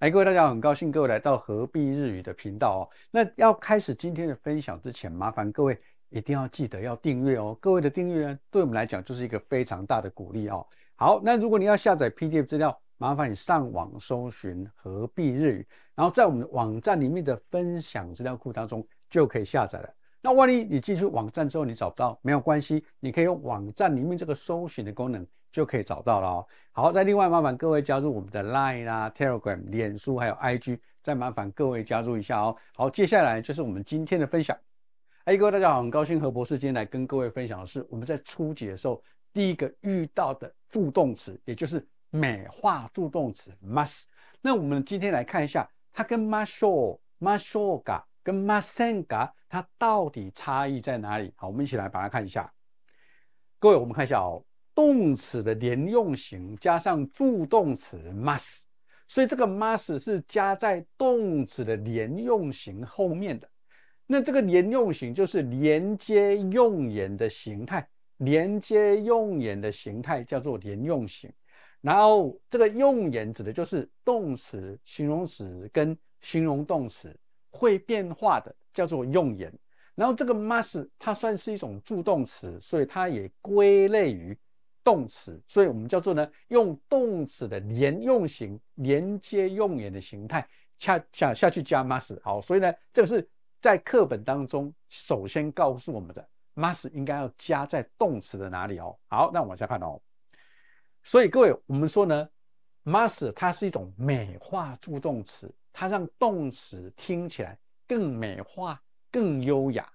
哎，各位大家好，很高兴各位来到何必日语的频道哦。那要开始今天的分享之前，麻烦各位一定要记得要订阅哦。各位的订阅呢，对我们来讲就是一个非常大的鼓励哦。好，那如果你要下载 PDF 资料，麻烦你上网搜寻何必日语，然后在我们网站里面的分享资料库当中就可以下载了。那万一你进去网站之后你找不到，没有关系，你可以用网站里面这个搜寻的功能。就可以找到了哦。好，再另外麻烦各位加入我们的 Line 啦、Telegram、脸书还有 IG，再麻烦各位加入一下哦。好，接下来就是我们今天的分享。哎，各位大家好，很高兴何博士今天来跟各位分享的是我们在初级的时候第一个遇到的助动词，也就是美化助动词 must。那我们今天来看一下，它跟 must、musta 跟 musta 它到底差异在哪里？好，我们一起来把它看一下。各位，我们看一下哦。动词的连用型加上助动词 must，所以这个 must 是加在动词的连用型后面的。那这个连用型就是连接用言的形态，连接用言的形态叫做连用型。然后这个用言指的就是动词、形容词跟形容动词会变化的，叫做用言。然后这个 must 它算是一种助动词，所以它也归类于。动词，所以我们叫做呢，用动词的连用型、连接用语的形态，下下下去加 must。好，所以呢，这个是在课本当中首先告诉我们的，must 应该要加在动词的哪里哦。好，那往下看哦。所以各位，我们说呢，must 它是一种美化助动词，它让动词听起来更美化、更优雅。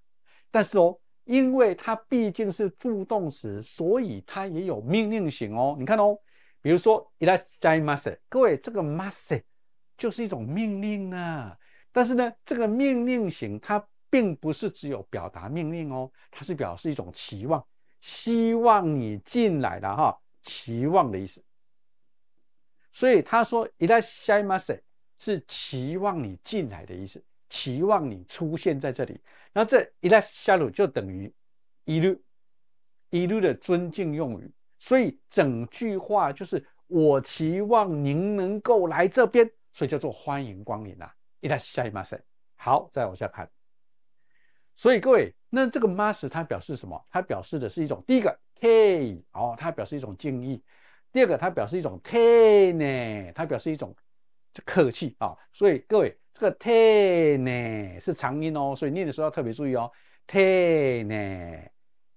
但是哦。因为它毕竟是助动词，所以它也有命令型哦。你看哦，比如说，いらっしゃいます。各位，这个 m a す就是一种命令呢。但是呢，这个命令型它并不是只有表达命令哦，它是表示一种期望，希望你进来了哈，期望的意思。所以他说，いらっしゃいます是期望你进来的意思。期望你出现在这里，那这 “eles s h a u 就等于一路一路的尊敬用语，所以整句话就是我期望您能够来这边，所以叫做欢迎光临啊。“eles 马 h 好，再往下看。所以各位，那这个 m a s 它表示什么？它表示的是一种第一个 k a 哦，它表示一种敬意；第二个，它表示一种 “tei”，呢它表示一种客气啊。所以各位。这个 te 呢是长音哦，所以念的时候要特别注意哦。te 呢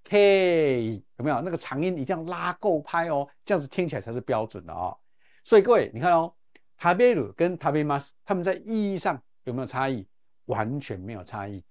k 有没有那个长音一定要拉够拍哦，这样子听起来才是标准的哦。所以各位，你看哦 t a b e u 跟 t a b e m a s 他们在意义上有没有差异？完全没有差异。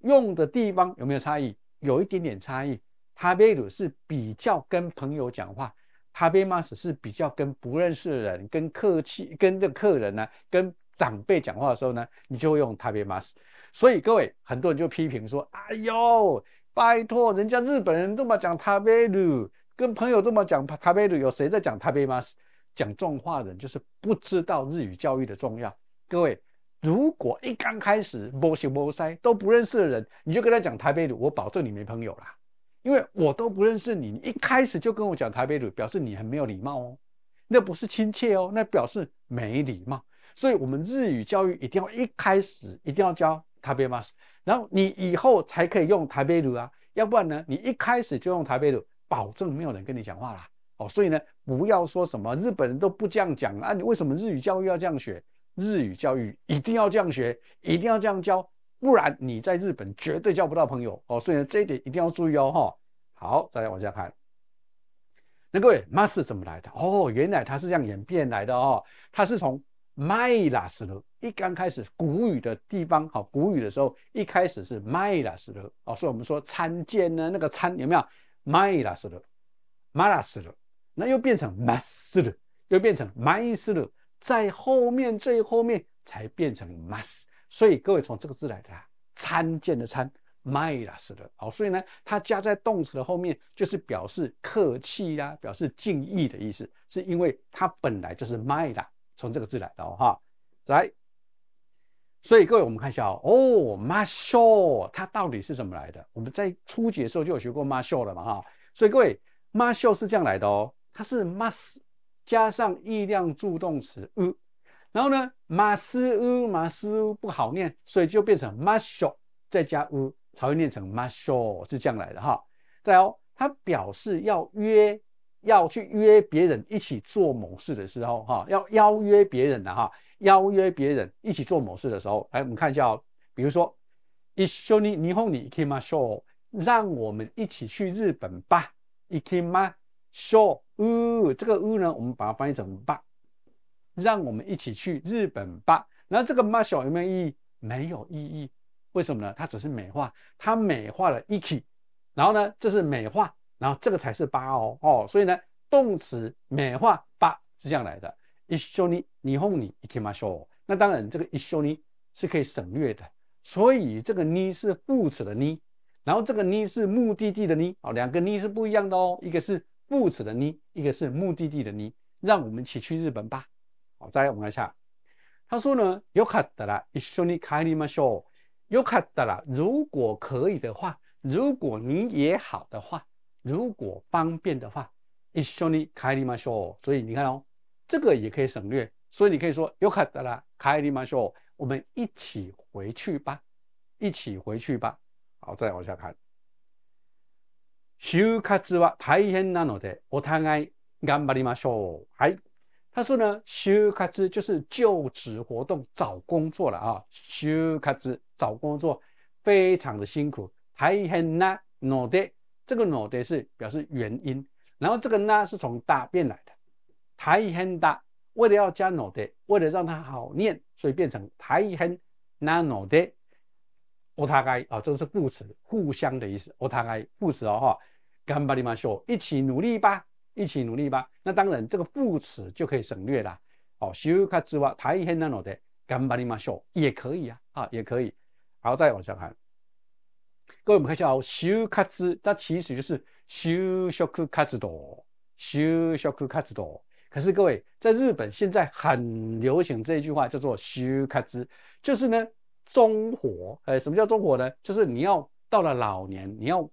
用的地方有没有差异？有一点点差异。t a b e u 是比较跟朋友讲话 t a b e m a s 是比较跟不认识的人、跟客气、跟这客人呢，跟。长辈讲话的时候呢，你就用 b e mas，所以各位很多人就批评说：“哎呦，拜托，人家日本人这么讲 e r 鲁，跟朋友这么讲 e r 鲁，有谁在讲台北 mas？讲重话人就是不知道日语教育的重要。各位，如果一刚开始摸手摸腮都不认识的人，你就跟他讲台北 u 我保证你没朋友啦，因为我都不认识你，你一开始就跟我讲台北鲁，表示你很没有礼貌哦，那不是亲切哦，那表示没礼貌。”所以，我们日语教育一定要一开始一定要教台北 mas，然后你以后才可以用台北语啊，要不然呢，你一开始就用台北语，保证没有人跟你讲话啦。哦，所以呢，不要说什么日本人都不这样讲啊，你为什么日语教育要这样学？日语教育一定要这样学，一定要这样教，不然你在日本绝对交不到朋友哦。所以呢，这一点一定要注意哦。哈，好，再来往下看，那各位 mas 怎么来的？哦，原来它是这样演变来的哦，它是从。m a s t 一刚开始古语的地方，好古语的时候，一开始是 masu 哦，所以我们说参见呢，那个参有没有 masu，masu，那又变成 masu，又变成 masu，在后面最后面才变成 mas，所以各位从这个字来的，参见的参 masu，好，所以呢，它加在动词的后面，就是表示客气呀，表示敬意的意思，是因为它本来就是 m y s 从这个字来的哦，哈，来，所以各位我们看一下哦，哦，马秀它到底是怎么来的？我们在初的时候就有学过马秀了嘛，哈，所以各位 m s 马秀是这样来的哦，它是 m u s 加上意量助动词 u，然后呢 must u must u 不好念，所以就变成 must，h 再加 u 才会念成 must，h 是这样来的哈。再哦，它表示要约。要去约别人一起做某事的时候，哈，要邀约别人的哈，邀约别人一起做某事的时候，哎，我们看一下，哦，比如说，一緒に、ニホンに、イキマショー，让我们一起去日本吧。行きましょう，呜，这个呜呢，我们把它翻译成吧，让我们一起去日本吧。那这个マショー有没有意义？没有意义，为什么呢？它只是美化，它美化了イ i 然后呢，这是美化。然后这个才是八哦哦，所以呢，动词美化八是这样来的。一緒に、日本に、行きましょう。那当然，这个一緒に是可以省略的。所以这个呢是副词的呢，然后这个呢是目的地的呢，哦，两个呢是不一样的哦。一个是副词的呢，一个是目的地的呢。让我们一起去日本吧。好，再来我们看一下。他说呢，よかったら一緒に帰りましょう。よかったら，如果可以的话，如果你也好的话。如果方便的话，一緒に帰りましょう。所以你看哦，这个也可以省略。所以你可以说よかったら帰りましょう。我们一起回去吧，一起回去吧。好，再往下看。就カは大変なので、お互い頑張りましょう。还他说呢，就カツ就是就职活动、找工作了啊。就カツ找工作非常的辛苦，大変なので。这个 no d 是表示原因，然后这个 n 是从大变来的，太很大，为了要加 no d 为了让它好念，所以变成太很那 a no d e o t a 啊，这个是副词，互相的意思 o t a 副词哦哈干巴 m b a 一起努力吧，一起努力吧，那当然这个副词就可以省略啦。哦修卡之外，a 太很那 a no de g a m a 也可以啊，啊也可以，好再往下看。各位，我们看一下“哦，休卡兹”，它其实就是“休克卡兹多”，“修小卡兹多”。可是各位，在日本现在很流行这一句话，叫做“休卡兹”，就是呢，中活。哎，什么叫中活呢？就是你要到了老年，你要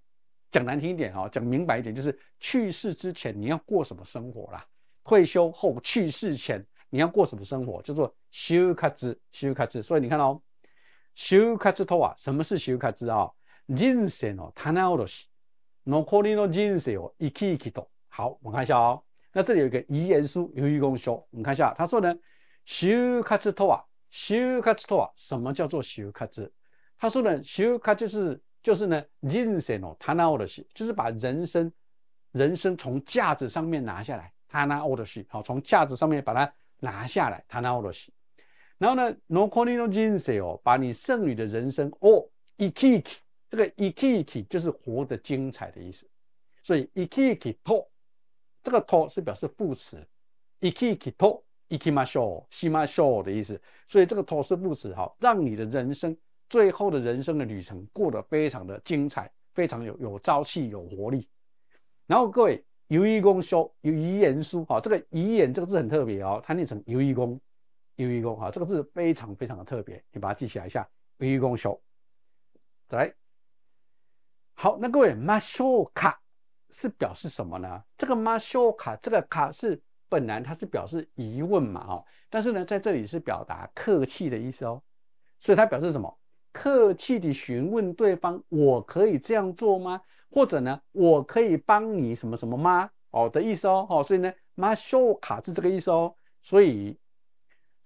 讲难听一点啊，讲明白一点，就是去世之前你要过什么生活啦？退休后去世前你要过什么生活？叫做“休卡兹”，“休卡兹”。所以你看哦，“休卡兹托啊，什么是“休卡兹”啊？人生の棚卸し。残りの人生を生き生きと。好，我们看一下哦。那这里有一个遗言书、遗公修，我们看一下，他说呢，修卡兹托啊，修卡兹什么叫做修卡他说呢，修卡就是就是呢，人生哦，他拿我的是，就是把人生人生从架子上面拿下来，他拿我好，从架子上面把它拿下来，他拿我然后呢，残りの人生哦，把你剩余的人生哦，一 k i k 这个 ikiki 就是活得精彩的意思，所以 ikiki to，这个 to 是表示副词，ikiki to ikimasu, shimasu 的意思，所以这个 to 是副词哈，让你的人生最后的人生的旅程过得非常的精彩，非常有有朝气有活力。然后各位，尤伊宫修，有遗言书哈，这个遗言这个字很特别哦，它念成尤伊宫，尤伊宫哈，这个字非常非常的特别，你把它记起来一下，尤伊宫修，来。好，那各位，ましょうか，是表示什么呢？这个ましょうか，这个卡是本来它是表示疑问嘛，哦，但是呢，在这里是表达客气的意思哦，所以它表示什么？客气地询问对方，我可以这样做吗？或者呢，我可以帮你什么什么吗？哦的意思哦，哦，所以呢，ましょうか是这个意思哦。所以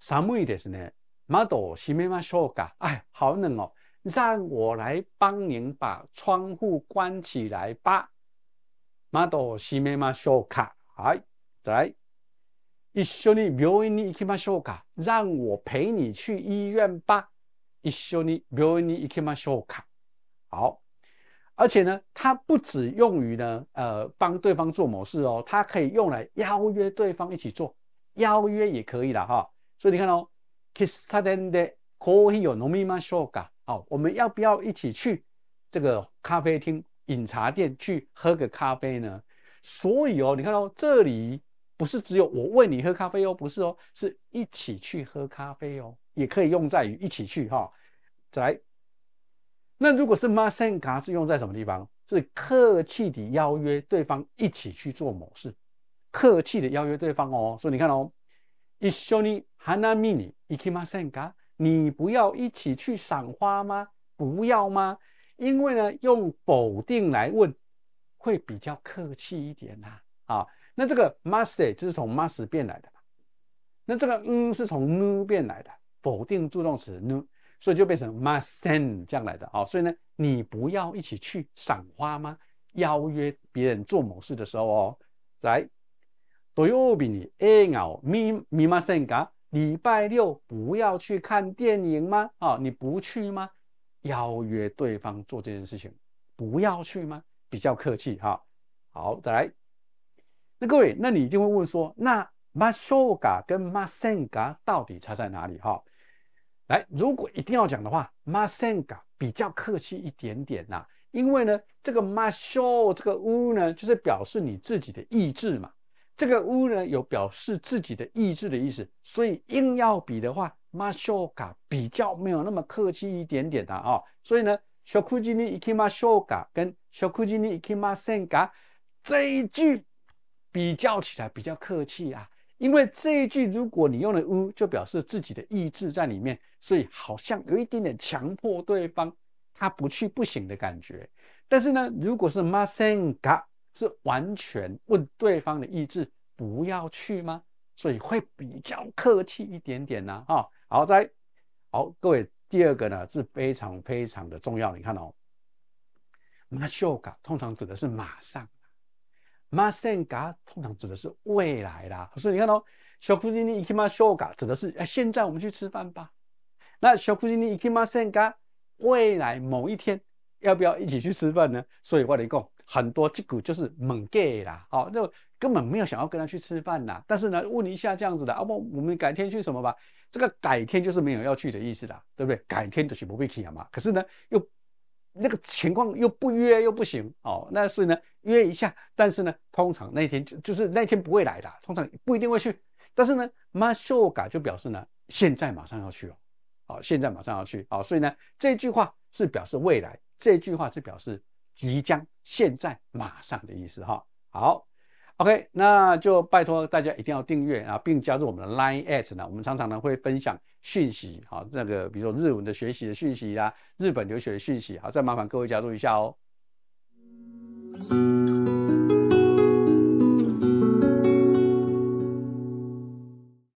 s u m m a r 呢，窓を閉めましょうか。哎，好冷哦。让我来帮您把窗户关起来吧。マドシメましょ哎，来，一緒に病院に行きましょうか。让我陪你去医院吧。一緒に病院に行きましょうか。好，而且呢，它不只用于呢，呃，帮对方做某事哦，它可以用来邀约对方一起做，邀约也可以了哈。所以你看到、コーヒーを飲みましょうか。好，我们要不要一起去这个咖啡厅、饮茶店去喝个咖啡呢？所以哦，你看哦，这里不是只有我喂你喝咖啡哦，不是哦，是一起去喝咖啡哦，也可以用在于一起去哈。来，那如果是ませんか是用在什么地方？是客气的邀约对方一起去做某事，客气的邀约对方哦。所以你看哦，一緒に花見に行きませんか？你不要一起去赏花吗？不要吗？因为呢，用否定来问，会比较客气一点啦、啊，那这个 must 就是从 must 变来的那这个嗯是从 n 变来的否定助动词 n 所以就变成 m u s t n t 这样来的啊。所以呢，你不要一起去赏花吗？邀约别人做某事的时候哦，在土曜日に映画を見見ませんか？礼拜六不要去看电影吗？啊，你不去吗？邀约对方做这件事情，不要去吗？比较客气哈。好，再来。那各位，那你一定会问说，那 m a s o g a 跟 masenga 到底差在哪里？哈，来，如果一定要讲的话，masenga 比较客气一点点呐，因为呢，这个 m a s o 这个 u 呢，就是表示你自己的意志嘛。这个乌呢，有表示自己的意志的意思，所以硬要比的话，masoka h 比较没有那么客气一点点的啊。所以呢，shokujini ikimasoka h 跟 shokujini ikimasenga 这一句比较起来比较客气啊，因为这一句如果你用了乌，就表示自己的意志在里面，所以好像有一点点强迫对方他不去不行的感觉。但是呢，如果是 masenga。是完全问对方的意志，不要去吗？所以会比较客气一点点呢，哈。好，再好，各位，第二个呢是非常非常的重要。你看哦，m a s o k a 通常指的是马上，masenga 通常指的是未来啦。所以你看哦小 h o k u j i n m a s o k a 指的是哎，现在我们去吃饭吧。那小 h o k u j i n m a s e n g a 未来某一天要不要一起去吃饭呢？所以我的一个。很多这股就是猛 Gay 啦，哦，就根本没有想要跟他去吃饭啦。但是呢，问一下这样子的，啊不，我们改天去什么吧？这个改天就是没有要去的意思啦，对不对？改天就去不会去啊嘛。可是呢，又那个情况又不约又不行哦。那所以呢，约一下，但是呢，通常那一天就就是那天不会来的，通常不一定会去。但是呢，Masoka 就表示呢，现在马上要去哦，好，现在马上要去。好，所以呢，这句话是表示未来，这句话是表示。即将现在马上的意思哈，好，OK，那就拜托大家一定要订阅啊，并加入我们的 Line at 呢，我们常常呢会分享讯息啊，这个比如说日文的学习的讯息啊，日本留学的讯息，好，再麻烦各位加入一下哦。